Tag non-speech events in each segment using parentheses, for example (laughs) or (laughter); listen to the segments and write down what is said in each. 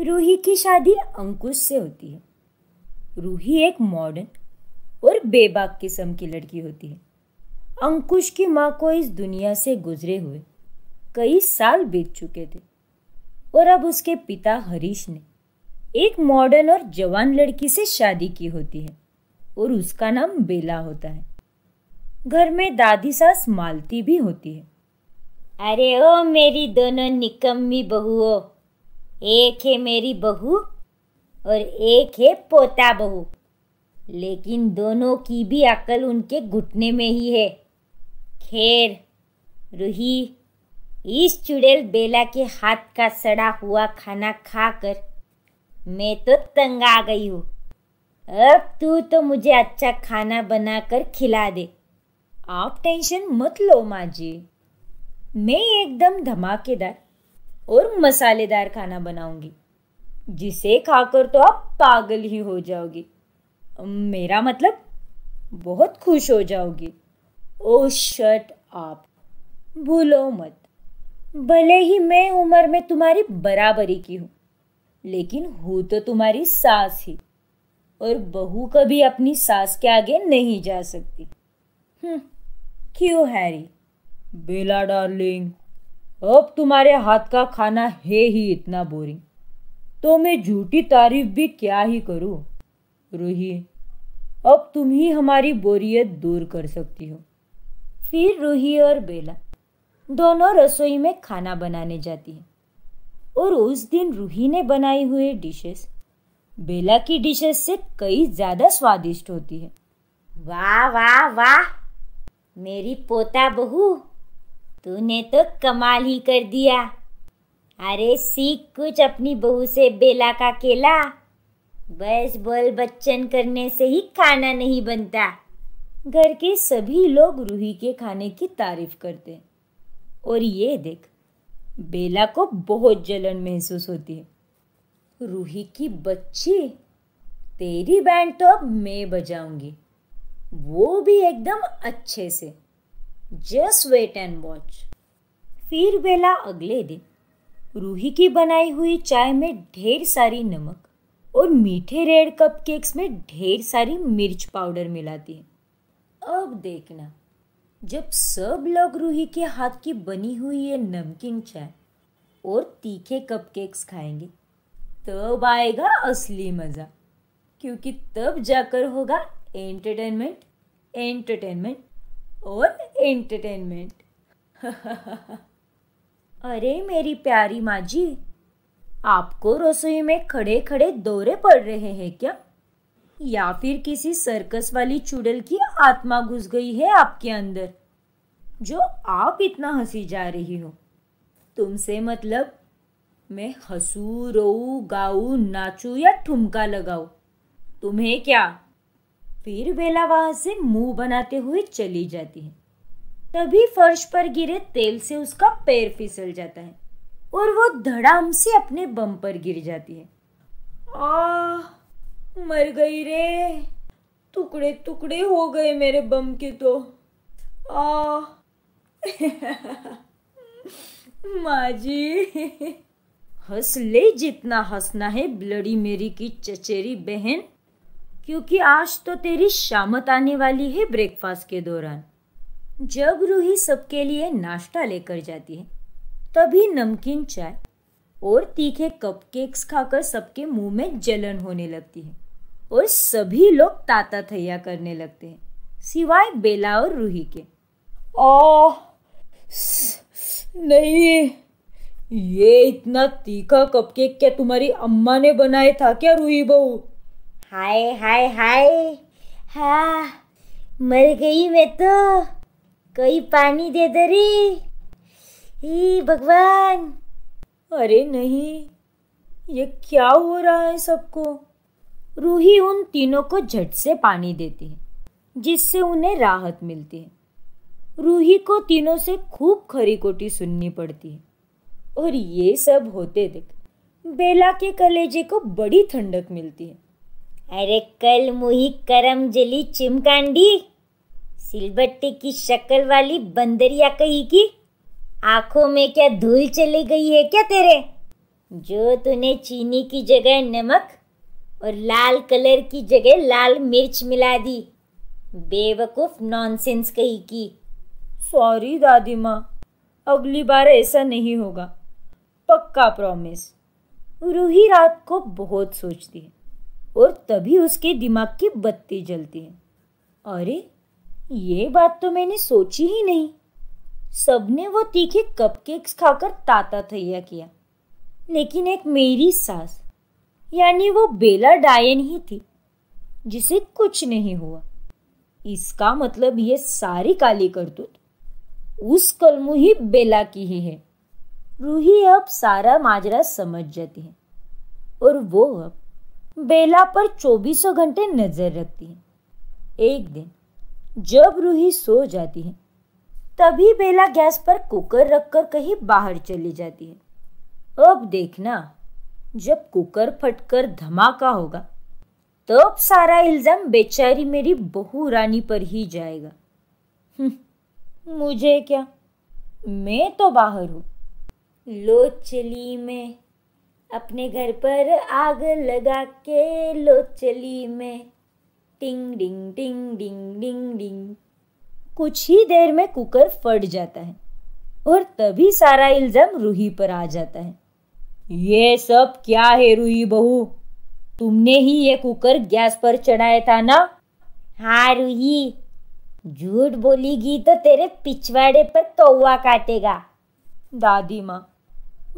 रूही की शादी अंकुश से होती है रूही एक मॉडर्न और बेबाक किस्म की लड़की होती है अंकुश की माँ को इस दुनिया से गुजरे हुए कई साल बीत चुके थे और अब उसके पिता हरीश ने एक मॉडर्न और जवान लड़की से शादी की होती है और उसका नाम बेला होता है घर में दादी सास मालती भी होती है अरे ओ मेरी दोनों निकम्मी बहुओ एक है मेरी बहू और एक है पोता बहू लेकिन दोनों की भी अकल उनके घुटने में ही है खैर रूही इस चुड़ैल बेला के हाथ का सड़ा हुआ खाना खाकर मैं तो तंग आ गई हूँ अब तू तो मुझे अच्छा खाना बनाकर खिला दे आप टेंशन मत लो माँ जी मैं एकदम धमाकेदार और मसालेदार खाना बनाऊंगी जिसे खाकर तो आप पागल ही हो जाओगी मेरा मतलब बहुत खुश हो जाओगी ओ शट आप भूलो मत भले ही मैं उम्र में तुम्हारी बराबरी की हूँ लेकिन हूँ तो तुम्हारी सास ही और बहू कभी अपनी सास के आगे नहीं जा सकती हम्म, क्यों हैरी बेला डार्लिंग अब तुम्हारे हाथ का खाना है ही इतना बोरिंग तो मैं झूठी तारीफ भी क्या ही करूँ रूही अब तुम ही हमारी बोरियत दूर कर सकती हो फिर रूही और बेला दोनों रसोई में खाना बनाने जाती है और उस दिन रूही ने बनाई हुई डिशेस बेला की डिशेस से कई ज़्यादा स्वादिष्ट होती है वाह वाह वाह मेरी पोता बहू तूने तो कमाल ही कर दिया अरे सीख कुछ अपनी बहू से बेला का केला बस बोल बच्चन करने से ही खाना नहीं बनता घर के सभी लोग रूही के खाने की तारीफ करते और ये देख बेला को बहुत जलन महसूस होती है रूही की बच्ची तेरी बैंड तो अब मैं बजाऊंगी वो भी एकदम अच्छे से जस्ट वेट एंड वॉच फिर बेला अगले दिन रूही की बनाई हुई चाय में ढेर सारी नमक और मीठे रेड कपकेक्स में ढेर सारी मिर्च पाउडर मिलाती है अब देखना जब सब लोग रूही के हाथ की बनी हुई ये नमकीन चाय और तीखे कपकेक्स खाएंगे तब आएगा असली मज़ा क्योंकि तब जाकर होगा एंटरटेनमेंट एंटरटेनमेंट और एंटरटेनमेंट (laughs) अरे मेरी प्यारी माँ जी आपको रसोई में खड़े खड़े दौरे पड़ रहे हैं क्या या फिर किसी सर्कस वाली चुड़ैल की आत्मा घुस गई है आपके अंदर जो आप इतना हंसी जा रही हो तुमसे मतलब मैं हंसू रो गाऊ नाचू या ठुमका लगाऊ तुम्हें क्या फिर बेला वहां से मुंह बनाते हुए चली जाती है तभी फर्श पर गिरे तेल से उसका पैर फिसल जाता है और वो धड़ाम से अपने बम पर गिर जाती है आ मर गई रे टुकड़े टुकड़े हो गए मेरे बम के तो आ (laughs) माजी (laughs) हंस ले जितना हंसना है ब्लडी मेरी की चचेरी बहन क्योंकि आज तो तेरी शामत आने वाली है ब्रेकफास्ट के दौरान जब रूही सबके लिए नाश्ता लेकर जाती है तभी नमकीन चाय और तीखे कपकेक्स खाकर सबके मुंह में जलन होने लगती है और सभी लोग ताता थैया करने लगते हैं सिवाय बेला और रूही के ओ नहीं ये इतना तीखा कपकेक क्या तुम्हारी अम्मा ने बनाया था क्या रूही बहू हाय हाय हाय हाँ मर गई मैं तो कोई पानी दे दे रही ई भगवान अरे नहीं ये क्या हो रहा है सबको रूही उन तीनों को झट से पानी देती है जिससे उन्हें राहत मिलती है रूही को तीनों से खूब खरी कोटी सुननी पड़ती है और ये सब होते देख बेला के कलेजे को बड़ी ठंडक मिलती है अरे कल मुही करम जली चिमकांडी सिलबट्टे की शक्ल वाली बंदरिया कही की आंखों में क्या धूल चली गई है क्या तेरे जो तूने चीनी की जगह नमक और लाल कलर की जगह लाल मिर्च मिला दी बेवकूफ नॉनसेंस कही की सॉरी दादी माँ अगली बार ऐसा नहीं होगा पक्का प्रॉमिस रूही रात को बहुत सोचती है और तभी उसके दिमाग की बत्ती जलती है अरे ये बात तो मैंने सोची ही नहीं सबने वो तीखे कपकेक्स खाकर ताता थैया किया लेकिन एक मेरी सास यानी वो बेला डायन ही थी जिसे कुछ नहीं हुआ इसका मतलब ये सारी काली करतूत उस कलमु ही बेला की ही है रूही अब सारा माजरा समझ जाती है और वो अब बेला पर चौबीसों घंटे नजर रखती है एक दिन जब रूही सो जाती है तभी बेला गैस पर कुकर रखकर कहीं बाहर चली जाती है अब देखना जब कुकर फटकर धमाका होगा तब सारा इल्ज़ाम बेचारी मेरी बहू रानी पर ही जाएगा हम्म, मुझे क्या मैं तो बाहर हूँ लो चली मैं अपने घर पर आग लगा के लो चली मैं टिंग डिंग टिंग डिंग डिंग डिंग कुछ ही देर में कुकर फट जाता है और तभी सारा इल्ज़ाम रूही पर आ जाता है ये सब क्या है रूही बहू तुमने ही ये कुकर गैस पर चढ़ाया था ना हाँ रूही झूठ बोलेगी तो तेरे पिछवाड़े पर कौवा काटेगा दादी माँ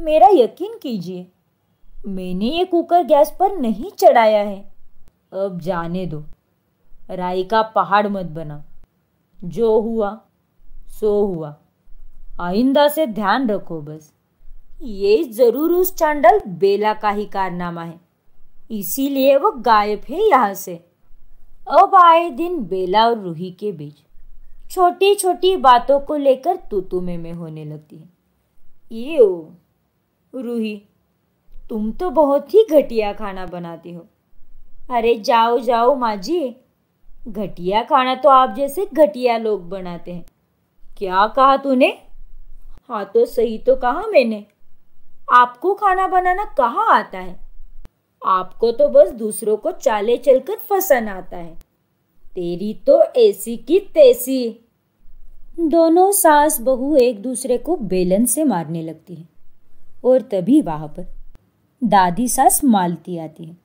मेरा यकीन कीजिए मैंने ये कुकर गैस पर नहीं चढ़ाया है अब जाने दो राय का पहाड़ मत बना जो हुआ सो हुआ आइंदा से ध्यान रखो बस ये जरूर उस चांडल बेला का ही कारनामा है इसीलिए वो गायब है यहाँ से अब आए दिन बेला और रूही के बीच छोटी छोटी बातों को लेकर तूतुमे में होने लगती है ये ओ रूही तुम तो बहुत ही घटिया खाना बनाती हो अरे जाओ जाओ माँ जी घटिया खाना तो आप जैसे घटिया लोग बनाते हैं क्या कहा तूने हाँ तो सही तो कहा मैंने आपको खाना बनाना कहाँ आता है आपको तो बस दूसरों को चाले चलकर फसन आता है तेरी तो ऐसी की तैसी दोनों सास बहू एक दूसरे को बेलन से मारने लगती हैं और तभी वहाँ पर दादी सास मालती आती है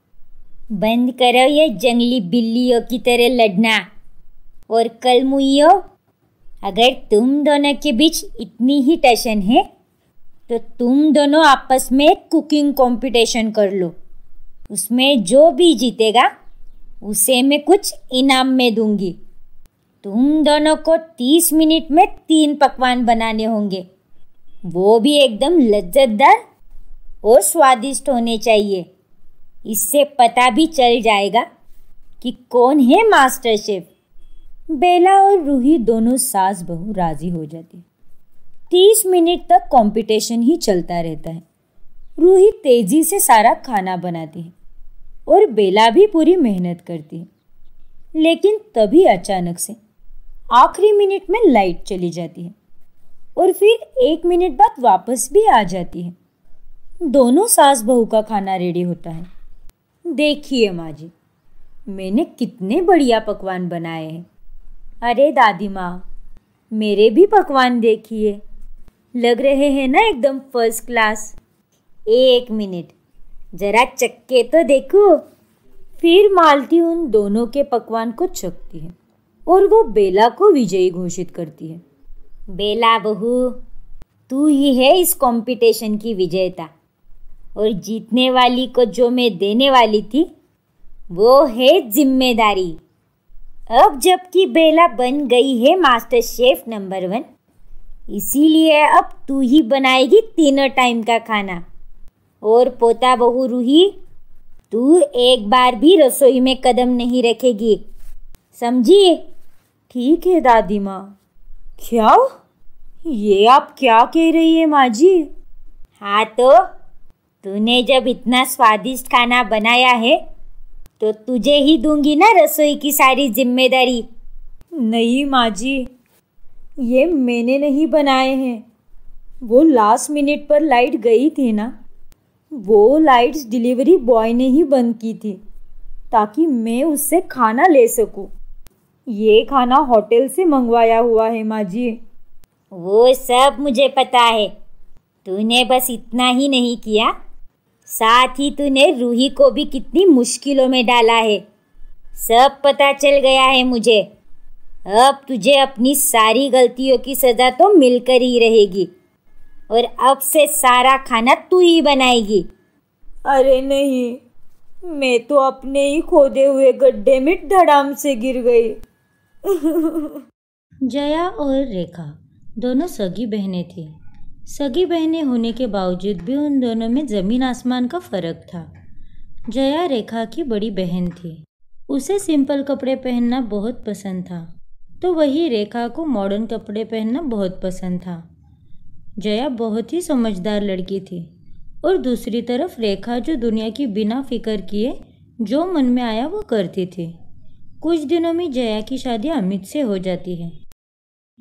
बंद करो ये जंगली बिल्लियों की तरह लड़ना और कल मुइयो अगर तुम दोनों के बीच इतनी ही टेंशन है तो तुम दोनों आपस में कुकिंग कंपटीशन कर लो उसमें जो भी जीतेगा उसे मैं कुछ इनाम में दूंगी तुम दोनों को तीस मिनट में तीन पकवान बनाने होंगे वो भी एकदम लज्जतदार और स्वादिष्ट होने चाहिए इससे पता भी चल जाएगा कि कौन है मास्टर शेफ बेला और रूही दोनों सास बहु राजी हो जाती तीस मिनट तक कंपटीशन ही चलता रहता है रूही तेज़ी से सारा खाना बनाती है और बेला भी पूरी मेहनत करती है लेकिन तभी अचानक से आखिरी मिनट में लाइट चली जाती है और फिर एक मिनट बाद वापस भी आ जाती है दोनों सास बहू का खाना रेडी होता है देखिए माँ जी मैंने कितने बढ़िया पकवान बनाए हैं अरे दादी माँ मेरे भी पकवान देखिए लग रहे हैं ना एकदम फर्स्ट क्लास एक मिनट जरा चक्के तो देखो फिर मालती उन दोनों के पकवान को चकती है और वो बेला को विजयी घोषित करती है बेला बहू तू ही है इस कंपटीशन की विजेता और जीतने वाली को जो मैं देने वाली थी वो है जिम्मेदारी अब जबकि बेला बन गई है मास्टर शेफ नंबर वन इसीलिए अब तू ही बनाएगी तीनों टाइम का खाना और पोता बहू रूही तू एक बार भी रसोई में कदम नहीं रखेगी समझी ठीक है दादी माँ क्या ये आप क्या कह रही है माँ जी हाँ तो तूने जब इतना स्वादिष्ट खाना बनाया है तो तुझे ही दूंगी ना रसोई की सारी जिम्मेदारी नहीं माँ जी ये मैंने नहीं बनाए हैं वो लास्ट मिनट पर लाइट गई थी ना वो लाइट्स डिलीवरी बॉय ने ही बंद की थी ताकि मैं उससे खाना ले सकूं। ये खाना होटल से मंगवाया हुआ है माँ जी वो सब मुझे पता है तूने बस इतना ही नहीं किया साथ ही तूने रूही को भी कितनी मुश्किलों में डाला है सब पता चल गया है मुझे अब तुझे अपनी सारी गलतियों की सज़ा तो मिलकर ही रहेगी और अब से सारा खाना तू ही बनाएगी अरे नहीं मैं तो अपने ही खोदे हुए गड्ढे में धड़ाम से गिर गई जया और रेखा दोनों सगी बहनें थीं सगी बहनें होने के बावजूद भी उन दोनों में ज़मीन आसमान का फ़र्क था जया रेखा की बड़ी बहन थी उसे सिंपल कपड़े पहनना बहुत पसंद था तो वही रेखा को मॉडर्न कपड़े पहनना बहुत पसंद था जया बहुत ही समझदार लड़की थी और दूसरी तरफ रेखा जो दुनिया की बिना फिक्र किए जो मन में आया वो करती थी कुछ दिनों में जया की शादी अमित से हो जाती है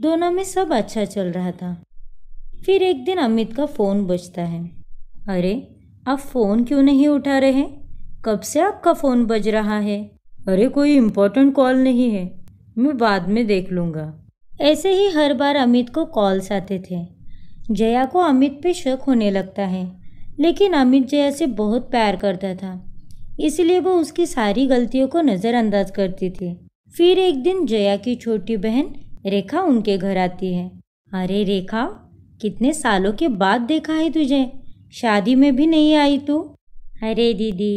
दोनों में सब अच्छा चल रहा था फिर एक दिन अमित का फ़ोन बजता है अरे आप फ़ोन क्यों नहीं उठा रहे कब से आपका फ़ोन बज रहा है अरे कोई इम्पोर्टेंट कॉल नहीं है मैं बाद में देख लूँगा ऐसे ही हर बार अमित को कॉल्स आते थे जया को अमित पे शक होने लगता है लेकिन अमित जया से बहुत प्यार करता था इसलिए वो उसकी सारी गलतियों को नज़रअंदाज करती थी फिर एक दिन जया की छोटी बहन रेखा उनके घर आती है अरे रेखा कितने सालों के बाद देखा है तुझे शादी में भी नहीं आई तू अरे दीदी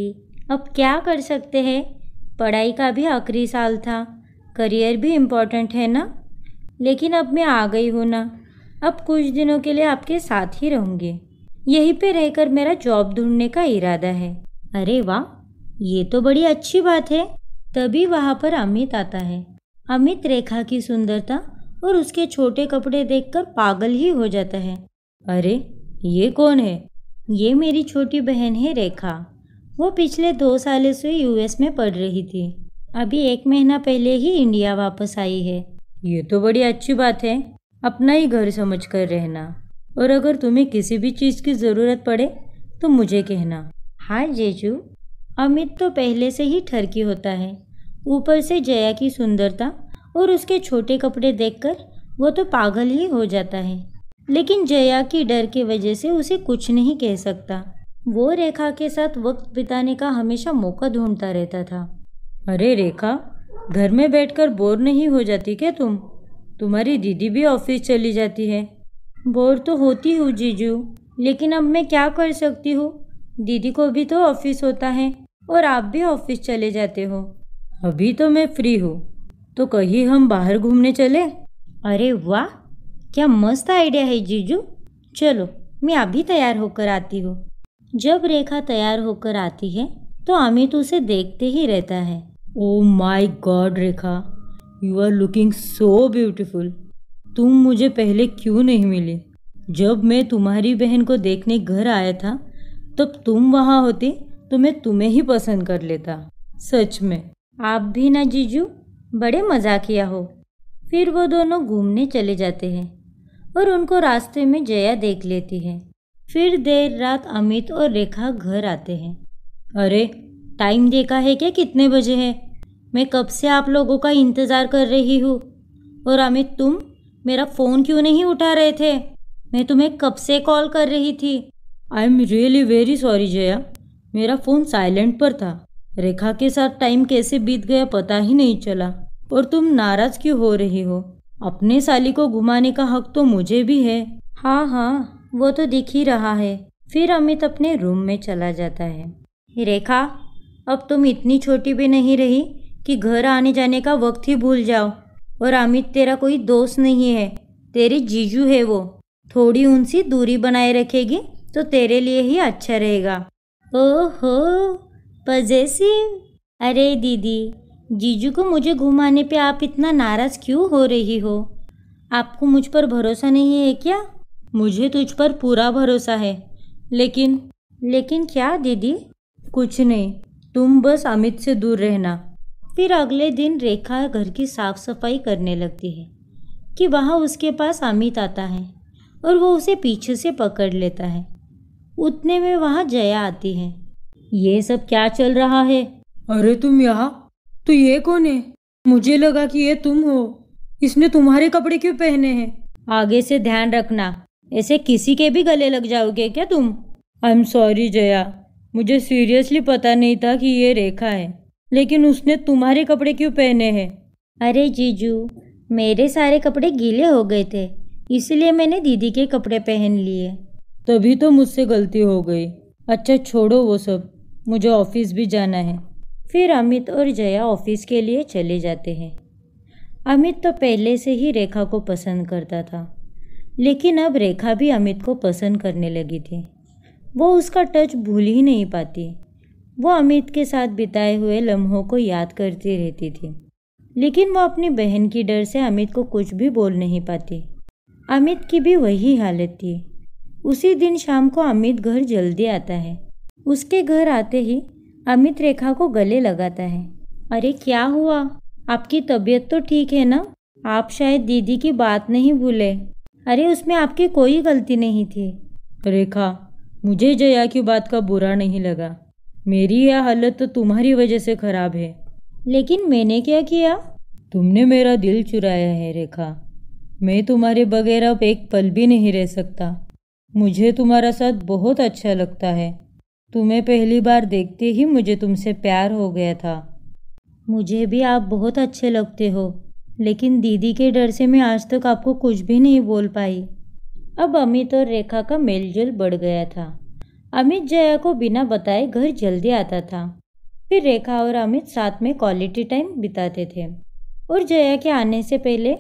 अब क्या कर सकते हैं पढ़ाई का भी आखिरी साल था करियर भी इम्पोर्टेंट है ना लेकिन अब मैं आ गई हूँ ना अब कुछ दिनों के लिए आपके साथ ही रहूँगी यहीं पे रहकर मेरा जॉब ढूंढने का इरादा है अरे वाह ये तो बड़ी अच्छी बात है तभी वहाँ पर अमित आता है अमित रेखा की सुंदरता और उसके छोटे कपड़े देखकर पागल ही हो जाता है अरे ये कौन है ये मेरी छोटी बहन है रेखा वो पिछले दो साल से यूएस में पढ़ रही थी अभी एक महीना पहले ही इंडिया वापस आई है ये तो बड़ी अच्छी बात है अपना ही घर समझ कर रहना और अगर तुम्हें किसी भी चीज़ की ज़रूरत पड़े तो मुझे कहना हाँ जेजू अमित तो पहले से ही ठरकी होता है ऊपर से जया की सुंदरता और उसके छोटे कपड़े देखकर वो तो पागल ही हो जाता है लेकिन जया की डर के वजह से उसे कुछ नहीं कह सकता वो रेखा के साथ वक्त बिताने का हमेशा मौका ढूंढता रहता था अरे रेखा घर में बैठकर बोर नहीं हो जाती क्या तुम तुम्हारी दीदी भी ऑफिस चली जाती है बोर तो होती हूँ जीजू लेकिन अब मैं क्या कर सकती हूँ दीदी को भी तो ऑफिस होता है और आप भी ऑफिस चले जाते हो अभी तो मैं फ्री हूँ तो कहीं हम बाहर घूमने चले अरे वाह क्या मस्त आइडिया है जीजू चलो मैं अभी तैयार होकर आती हूँ जब रेखा तैयार होकर आती है तो अमित तो उसे देखते ही रहता है oh my God Rekha you are looking so beautiful तुम मुझे पहले क्यों नहीं मिली जब मैं तुम्हारी बहन को देखने घर आया था तब तुम वहाँ होती तो मैं तुम्हें ही पसंद कर लेता सच में आप भी ना जीजू बड़े मजाकिया हो फिर वो दोनों घूमने चले जाते हैं और उनको रास्ते में जया देख लेती है फिर देर रात अमित और रेखा घर आते हैं अरे टाइम देखा है क्या कितने बजे हैं मैं कब से आप लोगों का इंतज़ार कर रही हूँ और अमित तुम मेरा फ़ोन क्यों नहीं उठा रहे थे मैं तुम्हें कब से कॉल कर रही थी I am really very sorry Jaya मेरा फ़ोन साइलेंट पर था रेखा के साथ टाइम कैसे बीत गया पता ही नहीं चला और तुम नाराज क्यों हो रही हो अपने साली को घुमाने का हक तो मुझे भी है हाँ हाँ वो तो दिख ही रहा है फिर अमित अपने रूम में चला जाता है रेखा अब तुम इतनी छोटी भी नहीं रही कि घर आने जाने का वक्त ही भूल जाओ और अमित तेरा कोई दोस्त नहीं है तेरी जीजू है वो थोड़ी उनसी दूरी बनाए रखेगी तो तेरे लिए ही अच्छा रहेगा ओहो पर जैसे अरे दीदी जीजू को मुझे घुमाने पे आप इतना नाराज़ क्यों हो रही हो आपको मुझ पर भरोसा नहीं है क्या मुझे तुझ पर पूरा भरोसा है लेकिन लेकिन क्या दीदी कुछ नहीं तुम बस अमित से दूर रहना फिर अगले दिन रेखा घर की साफ सफाई करने लगती है कि वहाँ उसके पास अमित आता है और वो उसे पीछे से पकड़ लेता है उतने में वहाँ जया आती है ये सब क्या चल रहा है अरे तुम यहाँ तो ये कौन है मुझे लगा कि ये तुम हो इसने तुम्हारे कपड़े क्यों पहने हैं आगे से ध्यान रखना ऐसे किसी के भी गले लग जाओगे क्या तुम आई एम सॉरी जया मुझे सीरियसली पता नहीं था कि ये रेखा है लेकिन उसने तुम्हारे कपड़े क्यों पहने हैं अरे जीजू मेरे सारे कपड़े गीले हो गए थे इसलिए मैंने दीदी के कपड़े पहन लिए तभी तो मुझसे गलती हो गई अच्छा छोड़ो वो सब मुझे ऑफिस भी जाना है फिर अमित और जया ऑफिस के लिए चले जाते हैं अमित तो पहले से ही रेखा को पसंद करता था लेकिन अब रेखा भी अमित को पसंद करने लगी थी वो उसका टच भूल ही नहीं पाती वो अमित के साथ बिताए हुए लम्हों को याद करती रहती थी लेकिन वो अपनी बहन की डर से अमित को कुछ भी बोल नहीं पाती अमित की भी वही हालत थी उसी दिन शाम को अमित घर जल्दी आता है उसके घर आते ही अमित रेखा को गले लगाता है अरे क्या हुआ आपकी तबीयत तो ठीक है ना आप शायद दीदी की बात नहीं भूले अरे उसमें आपकी कोई गलती नहीं थी रेखा मुझे जया की बात का बुरा नहीं लगा मेरी यह हालत तो तुम्हारी वजह से खराब है लेकिन मैंने क्या किया तुमने मेरा दिल चुराया है रेखा मैं तुम्हारे बगैर अब एक पल भी नहीं रह सकता मुझे तुम्हारा साथ बहुत अच्छा लगता है तुम्हें पहली बार देखते ही मुझे तुमसे प्यार हो गया था मुझे भी आप बहुत अच्छे लगते हो लेकिन दीदी के डर से मैं आज तक आपको कुछ भी नहीं बोल पाई अब अमित और रेखा का मेलजोल बढ़ गया था अमित जया को बिना बताए घर जल्दी आता था फिर रेखा और अमित साथ में क्वालिटी टाइम बिताते थे और जया के आने से पहले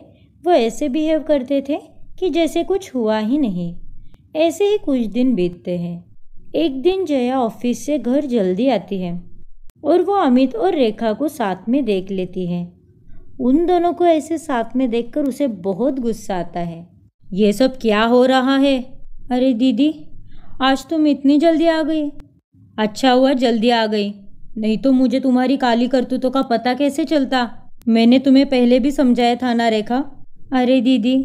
वो ऐसे बिहेव करते थे कि जैसे कुछ हुआ ही नहीं ऐसे ही कुछ दिन बीतते हैं एक दिन जया ऑफिस से घर जल्दी आती है और वो अमित और रेखा को साथ में देख लेती है उन दोनों को ऐसे साथ में देखकर उसे बहुत गुस्सा आता है ये सब क्या हो रहा है अरे दीदी आज तुम इतनी जल्दी आ गई अच्छा हुआ जल्दी आ गई नहीं तो मुझे तुम्हारी काली करतूतों का पता कैसे चलता मैंने तुम्हें पहले भी समझाया था ना रेखा अरे दीदी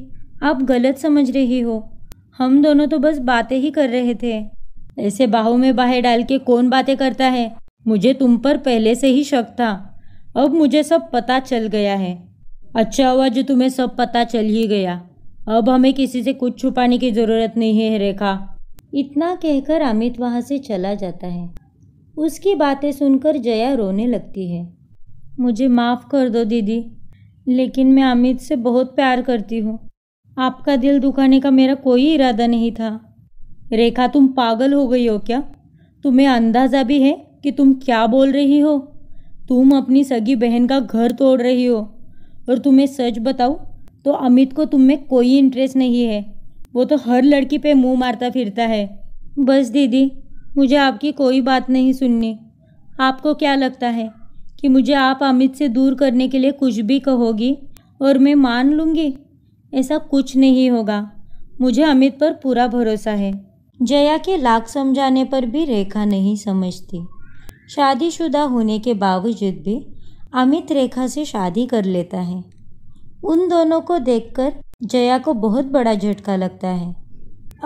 आप गलत समझ रही हो हम दोनों तो बस बातें ही कर रहे थे ऐसे बाहों में बाहें डाल के कौन बातें करता है मुझे तुम पर पहले से ही शक था अब मुझे सब पता चल गया है अच्छा हुआ जो तुम्हें सब पता चल ही गया अब हमें किसी से कुछ छुपाने की ज़रूरत नहीं है रेखा इतना कहकर अमित वहाँ से चला जाता है उसकी बातें सुनकर जया रोने लगती है मुझे माफ़ कर दो दीदी लेकिन मैं अमित से बहुत प्यार करती हूँ आपका दिल दुखाने का मेरा कोई इरादा नहीं था रेखा तुम पागल हो गई हो क्या तुम्हें अंदाज़ा भी है कि तुम क्या बोल रही हो तुम अपनी सगी बहन का घर तोड़ रही हो और तुम्हें सच बताऊँ तो अमित को तुम में कोई इंटरेस्ट नहीं है वो तो हर लड़की पे मुंह मारता फिरता है बस दीदी मुझे आपकी कोई बात नहीं सुननी आपको क्या लगता है कि मुझे आप अमित से दूर करने के लिए कुछ भी कहोगी और मैं मान लूँगी ऐसा कुछ नहीं होगा मुझे अमित पर पूरा भरोसा है जया के लाख समझाने पर भी रेखा नहीं समझती शादीशुदा होने के बावजूद भी अमित रेखा से शादी कर लेता है उन दोनों को देखकर जया को बहुत बड़ा झटका लगता है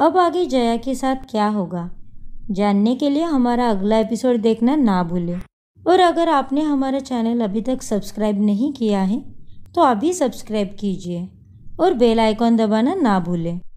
अब आगे जया के साथ क्या होगा जानने के लिए हमारा अगला एपिसोड देखना ना भूलें और अगर आपने हमारा चैनल अभी तक सब्सक्राइब नहीं किया है तो अभी सब्सक्राइब कीजिए और बेल आइकॉन दबाना ना भूलें